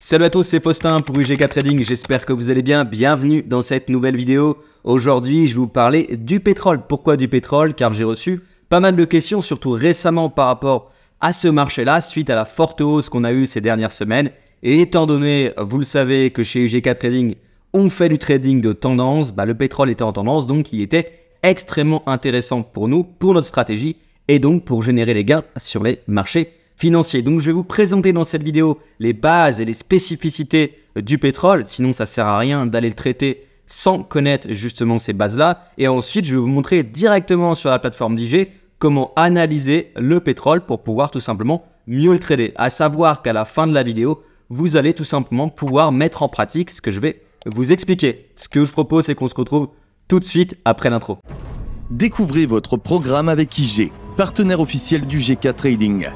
Salut à tous, c'est Faustin pour UGK Trading, j'espère que vous allez bien, bienvenue dans cette nouvelle vidéo. Aujourd'hui, je vais vous parler du pétrole. Pourquoi du pétrole Car j'ai reçu pas mal de questions, surtout récemment par rapport à ce marché-là, suite à la forte hausse qu'on a eue ces dernières semaines. Et étant donné, vous le savez, que chez UGK Trading, on fait du trading de tendance, bah, le pétrole était en tendance, donc il était extrêmement intéressant pour nous, pour notre stratégie, et donc pour générer les gains sur les marchés financier. Donc je vais vous présenter dans cette vidéo les bases et les spécificités euh, du pétrole, sinon ça sert à rien d'aller le traiter sans connaître justement ces bases-là. Et ensuite, je vais vous montrer directement sur la plateforme d'IG comment analyser le pétrole pour pouvoir tout simplement mieux le trader. À savoir qu'à la fin de la vidéo, vous allez tout simplement pouvoir mettre en pratique ce que je vais vous expliquer. Ce que je propose, c'est qu'on se retrouve tout de suite après l'intro. Découvrez votre programme avec IG, partenaire officiel du GK Trading.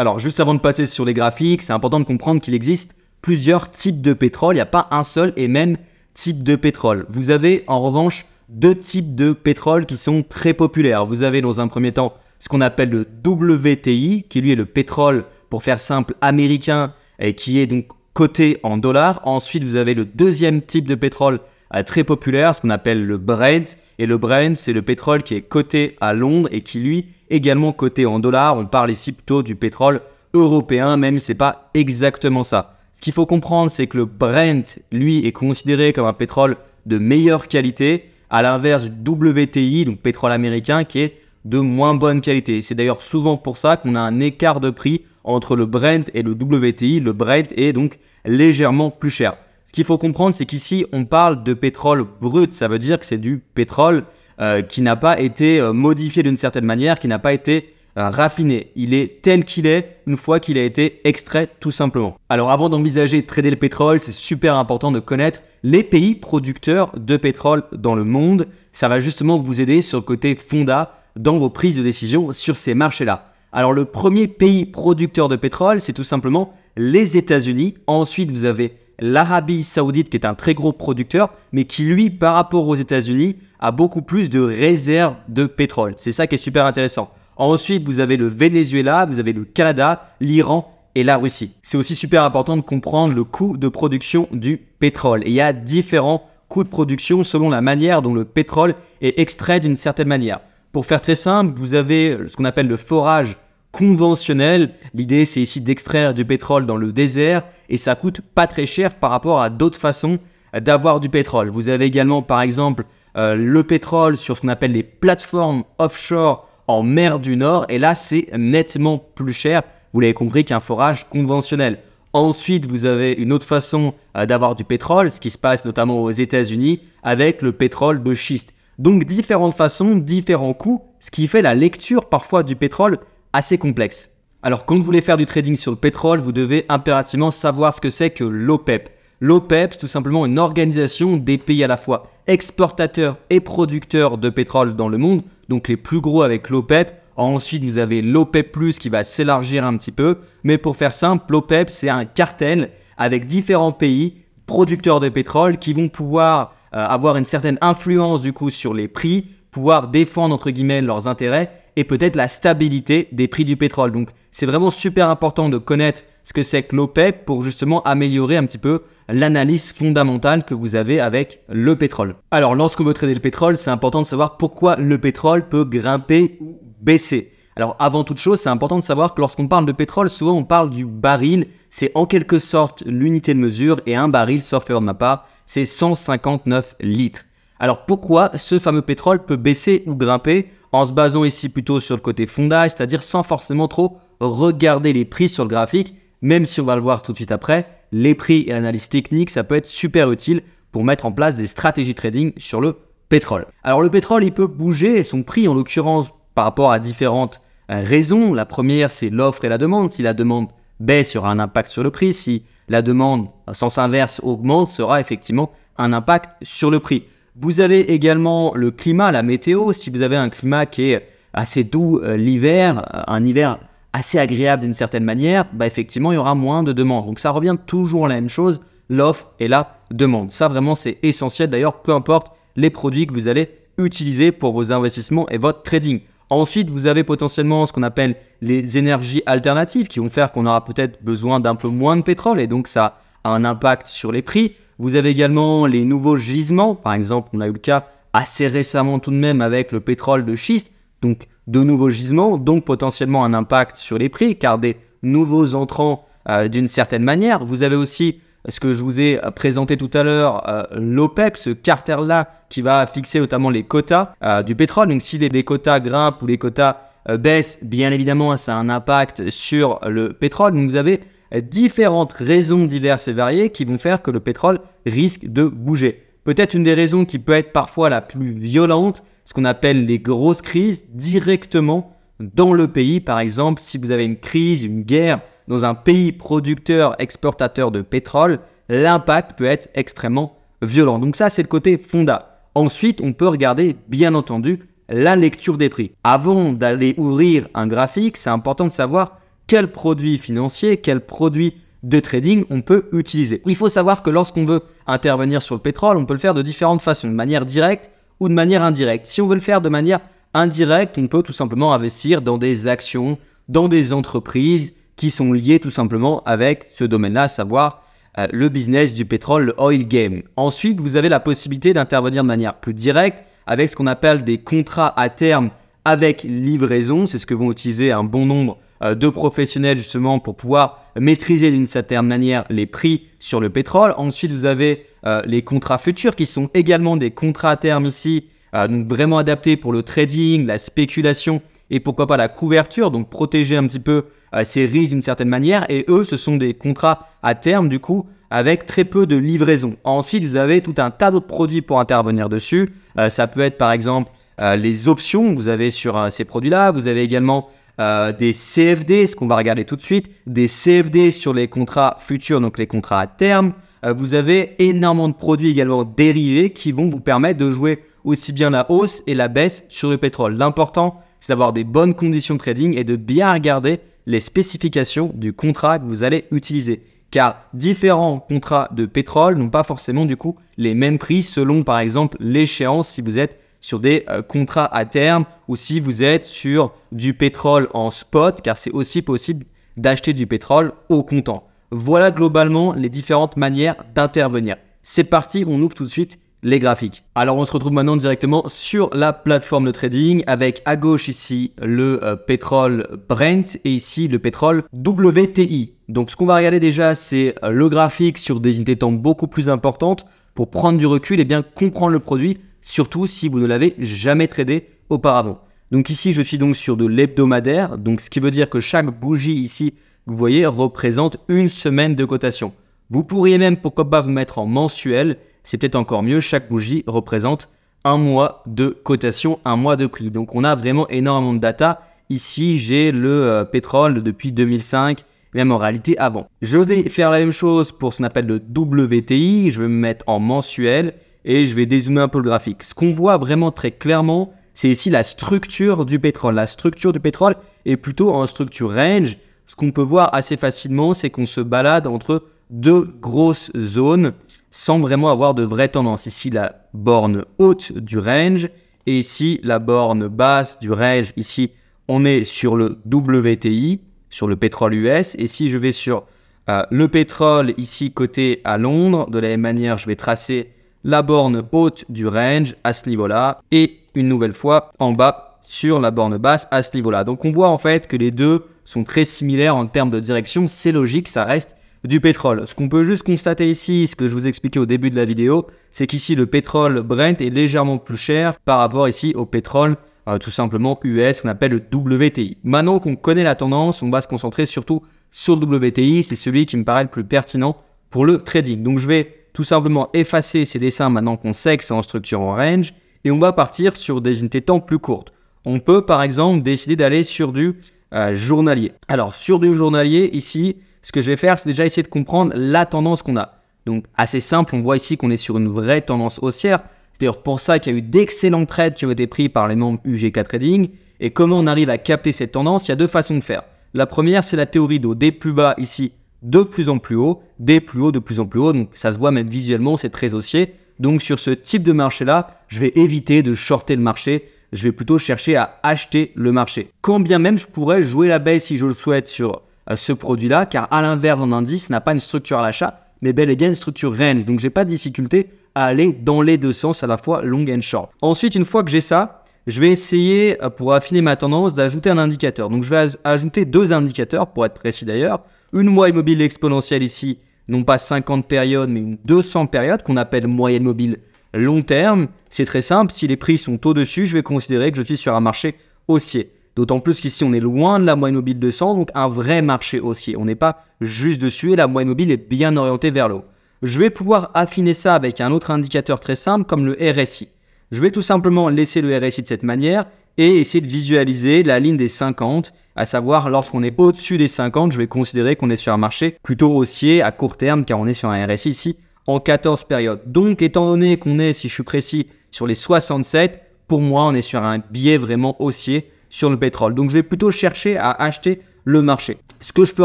Alors juste avant de passer sur les graphiques, c'est important de comprendre qu'il existe plusieurs types de pétrole, il n'y a pas un seul et même type de pétrole. Vous avez en revanche deux types de pétrole qui sont très populaires. Vous avez dans un premier temps ce qu'on appelle le WTI, qui lui est le pétrole, pour faire simple, américain, et qui est donc coté en dollars. Ensuite, vous avez le deuxième type de pétrole euh, très populaire, ce qu'on appelle le Brent. Et le Brent, c'est le pétrole qui est coté à Londres et qui, lui, également coté en dollars. On parle ici plutôt du pétrole européen, même si c'est pas exactement ça. Ce qu'il faut comprendre, c'est que le Brent, lui, est considéré comme un pétrole de meilleure qualité, à l'inverse du WTI, donc pétrole américain, qui est de moins bonne qualité. C'est d'ailleurs souvent pour ça qu'on a un écart de prix entre le Brent et le WTI. Le Brent est donc légèrement plus cher. Ce qu'il faut comprendre, c'est qu'ici, on parle de pétrole brut. Ça veut dire que c'est du pétrole euh, qui n'a pas été euh, modifié d'une certaine manière, qui n'a pas été euh, raffiné. Il est tel qu'il est une fois qu'il a été extrait tout simplement. Alors avant d'envisager de trader le pétrole, c'est super important de connaître les pays producteurs de pétrole dans le monde. Ça va justement vous aider sur le côté fonda dans vos prises de décision sur ces marchés-là. Alors le premier pays producteur de pétrole, c'est tout simplement les États-Unis. Ensuite, vous avez l'Arabie saoudite qui est un très gros producteur, mais qui lui, par rapport aux États-Unis, a beaucoup plus de réserves de pétrole. C'est ça qui est super intéressant. Ensuite, vous avez le Venezuela, vous avez le Canada, l'Iran et la Russie. C'est aussi super important de comprendre le coût de production du pétrole. Et il y a différents coûts de production selon la manière dont le pétrole est extrait d'une certaine manière. Pour faire très simple, vous avez ce qu'on appelle le forage conventionnel. L'idée, c'est ici d'extraire du pétrole dans le désert et ça coûte pas très cher par rapport à d'autres façons d'avoir du pétrole. Vous avez également, par exemple, euh, le pétrole sur ce qu'on appelle les plateformes offshore en mer du Nord et là, c'est nettement plus cher. Vous l'avez compris qu'un forage conventionnel. Ensuite, vous avez une autre façon euh, d'avoir du pétrole, ce qui se passe notamment aux États-Unis avec le pétrole de schiste. Donc différentes façons, différents coûts, ce qui fait la lecture parfois du pétrole assez complexe. Alors quand vous voulez faire du trading sur le pétrole, vous devez impérativement savoir ce que c'est que l'OPEP. L'OPEP, e c'est tout simplement une organisation des pays à la fois exportateurs et producteurs de pétrole dans le monde, donc les plus gros avec l'OPEP. E Ensuite, vous avez l'OPEP, e qui va s'élargir un petit peu. Mais pour faire simple, l'OPEP, c'est un cartel avec différents pays producteurs de pétrole qui vont pouvoir euh, avoir une certaine influence du coup sur les prix, pouvoir défendre entre guillemets leurs intérêts et peut-être la stabilité des prix du pétrole. Donc c'est vraiment super important de connaître ce que c'est que l'OPEP pour justement améliorer un petit peu l'analyse fondamentale que vous avez avec le pétrole. Alors lorsqu'on veut trader le pétrole, c'est important de savoir pourquoi le pétrole peut grimper ou baisser. Alors avant toute chose, c'est important de savoir que lorsqu'on parle de pétrole, souvent on parle du baril. C'est en quelque sorte l'unité de mesure et un baril, sauf erreur de ma part, c'est 159 litres. Alors pourquoi ce fameux pétrole peut baisser ou grimper en se basant ici plutôt sur le côté fonda, c'est-à-dire sans forcément trop regarder les prix sur le graphique, même si on va le voir tout de suite après, les prix et l'analyse technique, ça peut être super utile pour mettre en place des stratégies trading sur le pétrole. Alors le pétrole, il peut bouger et son prix en l'occurrence par rapport à différentes euh, raisons. La première, c'est l'offre et la demande. Si la demande baisse, il y aura un impact sur le prix. Si la demande, sens inverse, augmente, sera effectivement un impact sur le prix. Vous avez également le climat, la météo. Si vous avez un climat qui est assez doux euh, l'hiver, euh, un hiver assez agréable d'une certaine manière, bah effectivement, il y aura moins de demandes. Donc ça revient toujours à la même chose, l'offre et la demande. Ça, vraiment, c'est essentiel. D'ailleurs, peu importe les produits que vous allez utiliser pour vos investissements et votre trading. Ensuite, vous avez potentiellement ce qu'on appelle les énergies alternatives qui vont faire qu'on aura peut-être besoin d'un peu moins de pétrole et donc ça a un impact sur les prix. Vous avez également les nouveaux gisements, par exemple, on a eu le cas assez récemment tout de même avec le pétrole de schiste, donc de nouveaux gisements, donc potentiellement un impact sur les prix, car des nouveaux entrants euh, d'une certaine manière. Vous avez aussi ce que je vous ai euh, présenté tout à l'heure, euh, l'OPEP, ce carter là qui va fixer notamment les quotas du pétrole. Donc si les, quotas grimpent ou les quotas baissent, bien évidemment, ça a un impact sur le pétrole. vous avez différentes raisons diverses et variées qui vont faire que le pétrole risque de bouger. Peut-être une des raisons qui peut être parfois la plus violente, ce qu'on appelle les grosses crises directement dans le pays. Par exemple, si vous avez une crise, une guerre dans un pays producteur, exportateur de pétrole, l'impact peut être extrêmement violent. Donc ça, c'est le côté fonda. Ensuite, on peut regarder, bien entendu, la lecture des prix. Avant d'aller ouvrir un graphique, c'est important de savoir quels produits financiers, quel produits de trading on peut utiliser. Il faut savoir que lorsqu'on veut intervenir sur le pétrole, on peut le faire de différentes façons, de manière directe ou de manière indirecte. Si on veut le faire de manière indirecte, on peut tout simplement investir dans des actions, dans des entreprises qui sont liées tout simplement avec ce domaine-là, à savoir euh, le business du pétrole, le oil game. Ensuite, vous avez la possibilité d'intervenir de manière plus directe avec ce qu'on appelle des contrats à terme avec livraison. C'est ce que vont utiliser un bon nombre euh, de professionnels justement pour pouvoir maîtriser d'une certaine manière les prix sur le pétrole. Ensuite, vous avez euh, les contrats futurs qui sont également des contrats à terme ici, euh, donc vraiment adaptés pour le trading, la spéculation et pourquoi pas la couverture, donc protéger un petit peu ces risques d'une certaine manière. Et eux, ce sont des contrats à terme du coup avec très peu de livraison. Ensuite, vous avez tout un tas d'autres produits pour intervenir dessus. ça peut être par exemple les options que vous avez sur ces produits-là. Vous avez également euh, des CFD, ce qu'on va regarder tout de suite, des CFD sur les contrats futurs, donc les contrats à terme. Euh, vous avez énormément de produits également dérivés qui vont vous permettre de jouer aussi bien la hausse et la baisse sur le pétrole. L'important, c'est d'avoir des bonnes conditions de trading et de bien regarder les spécifications du contrat que vous allez utiliser. Car différents contrats de pétrole n'ont pas forcément du coup les mêmes prix selon par exemple l'échéance si vous êtes sur des euh, contrats à terme ou si vous êtes sur du pétrole en spot, car c'est aussi possible d'acheter du pétrole au comptant. Voilà globalement les différentes manières d'intervenir. C'est parti, on ouvre tout de suite les graphiques. Alors on se retrouve maintenant directement sur la plateforme de trading avec à gauche ici le euh, pétrole Brent et ici le pétrole WTI. Donc ce qu'on va regarder déjà c'est euh, le graphique sur des unités de temps beaucoup plus importantes pour prendre du recul et eh bien comprendre le produit, surtout si vous ne l'avez jamais tradé auparavant. Donc ici, je suis donc sur de l'hebdomadaire, donc ce qui veut dire que chaque bougie ici, que vous voyez, représente une semaine de cotation. Vous pourriez même, pourquoi pas, vous mettre en mensuel, c'est peut-être encore mieux, chaque bougie représente un mois de cotation, un mois de prix. Donc on a vraiment énormément de data. Ici, j'ai le euh, pétrole depuis 2005, même en réalité avant. Je vais faire la même chose pour ce qu'on appelle le WTI, je vais me mettre en mensuel et je vais dézoomer un peu le graphique. Ce qu'on voit vraiment très clairement, c'est ici la structure du pétrole. La structure du pétrole est plutôt en structure range. Ce qu'on peut voir assez facilement, c'est qu'on se balade entre deux grosses zones sans vraiment avoir de vraie tendance. Ici la borne haute du range et ici la borne basse du range. Ici on est sur le WTI sur le pétrole US. Et si je vais sur euh, le pétrole ici côté à Londres, de la même manière, je vais tracer la borne haute du range à ce niveau-là et une nouvelle fois en bas sur la borne basse à ce niveau-là. Donc on voit en fait que les deux sont très similaires en termes de direction, c'est logique, ça reste du pétrole. Ce qu'on peut juste constater ici, ce que je vous expliquais au début de la vidéo, c'est qu'ici le pétrole Brent est légèrement plus cher par rapport ici au pétrole euh, tout simplement US, qu'on appelle le WTI. Maintenant qu'on connaît la tendance, on va se concentrer surtout sur le WTI, c'est celui qui me paraît le plus pertinent pour le trading. Donc je vais tout simplement effacer ces dessins maintenant qu'on sait que c'est en structure en range, et on va partir sur des unités temps plus courtes. On peut par exemple décider d'aller sur du euh, journalier. Alors sur du journalier, ici, ce que je vais faire, c'est déjà essayer de comprendre la tendance qu'on a. Donc assez simple, on voit ici qu'on est sur une vraie tendance haussière. D'ailleurs, pour ça qu'il y a eu d'excellentes trades qui ont été pris par les membres UGK Trading. Et comment on arrive à capter cette tendance Il y a deux façons de faire. La première, c'est la théorie d'eau. Des plus bas ici, de plus en plus haut, des plus hauts, de plus en plus haut. Donc ça se voit même visuellement, c'est très haussier. Donc sur ce type de marché-là, je vais éviter de shorter le marché. Je vais plutôt chercher à acheter le marché. Quand bien même je pourrais jouer la baisse si je le souhaite sur euh, ce produit-là, car à l'inverse d'un indice n'a pas une structure à l'achat mais bel et bien une structure range. Donc j'ai pas de difficulté à aller dans les deux sens à la fois long and short. Ensuite, une fois que j'ai ça, je vais essayer euh, pour affiner ma tendance d'ajouter un indicateur. Donc je vais ajouter deux indicateurs pour être précis d'ailleurs. Une moyenne mobile exponentielle ici, non pas 50 périodes mais une 200 périodes qu'on appelle moyenne mobile long terme. C'est très simple, si les prix sont au-dessus, je vais considérer que je suis sur un marché haussier. D'autant plus qu'ici, on est loin de la moyenne mobile 200, donc un vrai marché haussier. On n'est pas juste dessus et la moyenne mobile est bien orientée vers le haut. Je vais pouvoir affiner ça avec un autre indicateur très simple comme le RSI. Je vais tout simplement laisser le RSI de cette manière et essayer de visualiser la ligne des 50, à savoir lorsqu'on est au-dessus des 50, je vais considérer qu'on est sur un marché plutôt haussier à court terme car on est sur un RSI ici en 14 périodes. Donc étant donné qu'on est, si je suis précis, sur les 67, pour moi on est sur un biais vraiment haussier sur le pétrole. Donc je vais plutôt chercher à acheter le marché. Ce que je peux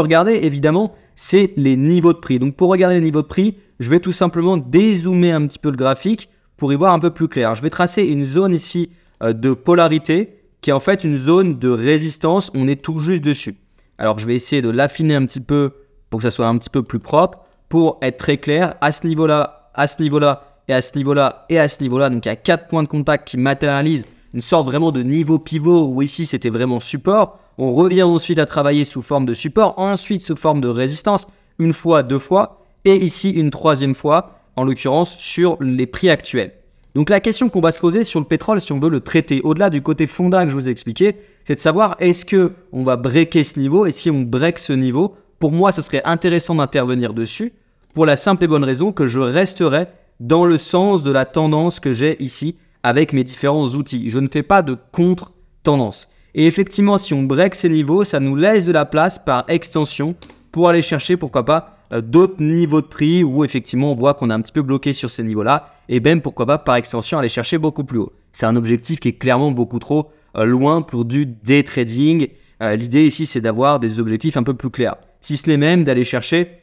regarder, évidemment, c'est les niveaux de prix. Donc pour regarder les niveaux de prix, je vais tout simplement dézoomer un petit peu le graphique pour y voir un peu plus clair. Je vais tracer une zone ici euh, de polarité qui est en fait une zone de résistance. On est tout juste dessus. Alors je vais essayer de l'affiner un petit peu pour que ça soit un petit peu plus propre. Pour être très clair, à ce niveau-là, à ce niveau-là, et à ce niveau-là, et à ce niveau-là, donc il y a quatre points de contact qui matérialisent une sorte vraiment de niveau pivot où ici c'était vraiment support. On revient ensuite à travailler sous forme de support, ensuite sous forme de résistance, une fois, deux fois, et ici une troisième fois, en l'occurrence sur les prix actuels. Donc la question qu'on va se poser sur le pétrole, si on veut le traiter, au-delà du côté fondal que je vous ai expliqué, c'est de savoir est-ce que on va breaker ce niveau, et si on break ce niveau, pour moi, ce serait intéressant d'intervenir dessus, pour la simple et bonne raison que je resterai dans le sens de la tendance que j'ai ici avec mes différents outils. Je ne fais pas de contre-tendance. Et effectivement, si on break ces niveaux, ça nous laisse de la place par extension pour aller chercher, pourquoi pas, euh, d'autres niveaux de prix où effectivement on voit qu'on est un petit peu bloqué sur ces niveaux-là et ben, pourquoi pas par extension aller chercher beaucoup plus haut. C'est un objectif qui est clairement beaucoup trop euh, loin pour du day trading. Euh, l'idée ici c'est d'avoir des objectifs un peu plus clairs. Si ce n'est même d'aller chercher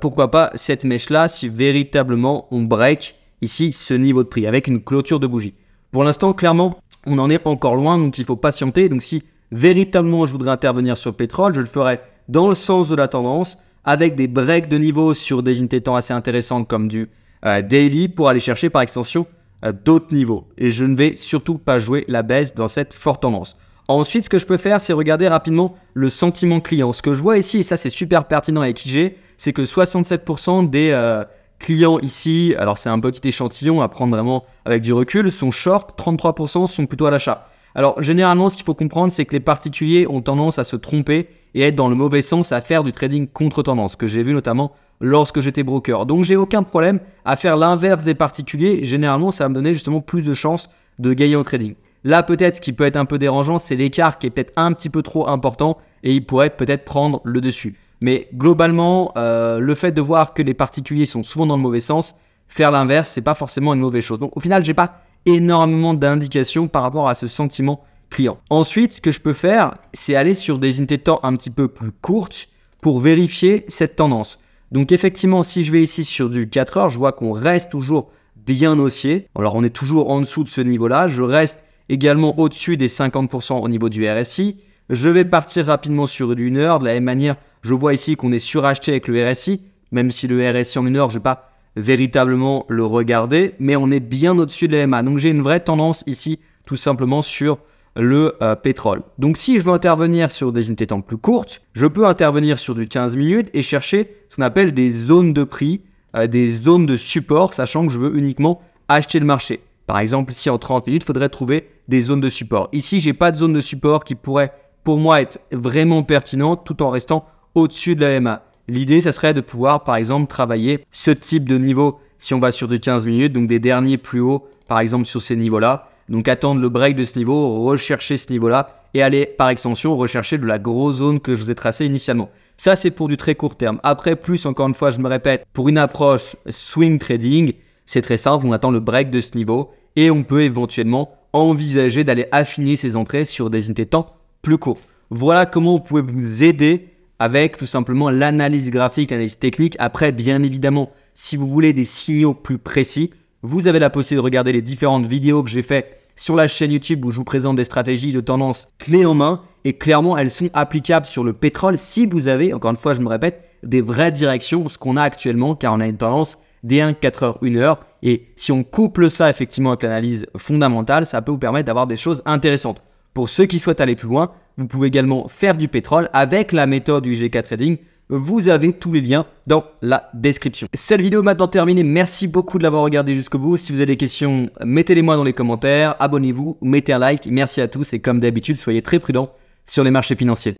pourquoi pas cette mèche là si véritablement on break ici ce niveau de prix avec une clôture de bougie. Pour l'instant, clairement, on en est encore loin, donc il faut patienter. Donc si véritablement je voudrais intervenir sur le pétrole, je le ferai dans le sens de la tendance, avec des breaks de niveau sur des unités de temps assez intéressantes comme du euh, daily pour aller chercher par extension euh, d'autres niveaux. Et je ne vais surtout pas jouer la baisse dans cette forte tendance. Ensuite, ce que je peux faire, c'est regarder rapidement le sentiment client. Ce que je vois ici, et ça c'est super pertinent avec IG, c'est que 67% des, euh, clients ici, alors c'est un petit échantillon à prendre vraiment avec du recul, sont short, 33% sont plutôt à l'achat. Alors généralement, ce qu'il faut comprendre, c'est que les particuliers ont tendance à se tromper et être dans le mauvais sens à faire du trading contre-tendance, que j'ai vu notamment lorsque j'étais broker. Donc j'ai aucun problème à faire l'inverse des particuliers. Généralement, ça va me donner justement plus de chances de gagner en trading. Là, peut-être, ce qui peut être un peu dérangeant, c'est l'écart qui est peut-être un petit peu trop important et il pourrait peut-être prendre le dessus. Mais globalement, euh, le fait de voir que les particuliers sont souvent dans le mauvais sens, faire l'inverse, n'est pas forcément une mauvaise chose. Donc au final, n'ai pas énormément d'indications par rapport à ce sentiment client. Ensuite, ce que je peux faire, c'est aller sur des unités de temps un petit peu plus courtes pour vérifier cette tendance. Donc effectivement, si je vais ici sur du 4 heures, je vois qu'on reste toujours bien haussier. Alors on est toujours en dessous de ce niveau-là. Je reste également au-dessus des 50% au niveau du RSI. Je vais partir rapidement sur une heure. De la même manière, je vois ici qu'on est suracheté avec le RSI, même si le RSI en une heure, je ne vais pas véritablement le regarder, mais on est bien au-dessus de la Donc j'ai une vraie tendance ici, tout simplement sur le euh, pétrole. Donc si je veux intervenir sur des unités temps plus courtes, je peux intervenir sur du 15 minutes et chercher ce qu'on appelle des zones de prix, euh, des zones de support, sachant que je veux uniquement acheter le marché. Par exemple, ici en 30 minutes, il faudrait trouver des zones de support. Ici, j'ai pas de zone de support qui pourrait pour moi être vraiment pertinent tout en restant au-dessus de la MA. L'idée, ça serait de pouvoir, par exemple, travailler ce type de niveau si on va sur du 15 minutes, donc des derniers plus hauts, par exemple, sur ces niveaux-là. Donc attendre le break de ce niveau, rechercher ce niveau-là et aller par extension rechercher de la grosse zone que je vous ai tracée initialement. Ça c'est pour du très court terme. Après plus encore une fois, je me répète, pour une approche swing trading, c'est très simple, on attend le break de ce niveau et on peut éventuellement envisager d'aller affiner ses entrées sur des unités temps plus court. Voilà comment vous pouvez vous aider avec tout simplement l'analyse graphique, l'analyse technique. Après, bien évidemment, si vous voulez des signaux e plus précis, vous avez la possibilité de regarder les différentes vidéos que j'ai faites sur la chaîne YouTube où je vous présente des stratégies de tendance clés en main et clairement elles sont applicables sur le pétrole si vous avez, encore une fois je me répète, des vraies directions, ce qu'on a actuellement car on a une tendance des 1, 4 heures, 1 heure et si on couple ça effectivement avec l'analyse fondamentale, ça peut vous permettre d'avoir des choses intéressantes. Pour ceux qui souhaitent aller plus loin, vous pouvez également faire du pétrole avec la méthode du GK Trading. Vous avez tous les liens dans la description. Cette vidéo est maintenant terminée. Merci beaucoup de l'avoir regardée jusqu'au bout. Si vous avez des questions, mettez-les moi dans les commentaires. Abonnez-vous, mettez un like. Merci à tous et comme d'habitude, soyez très prudents sur les marchés financiers.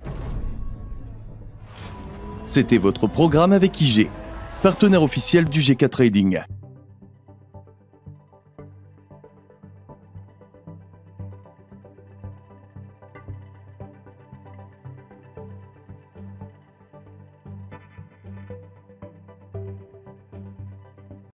C'était votre programme avec IG, partenaire officiel du GK Trading.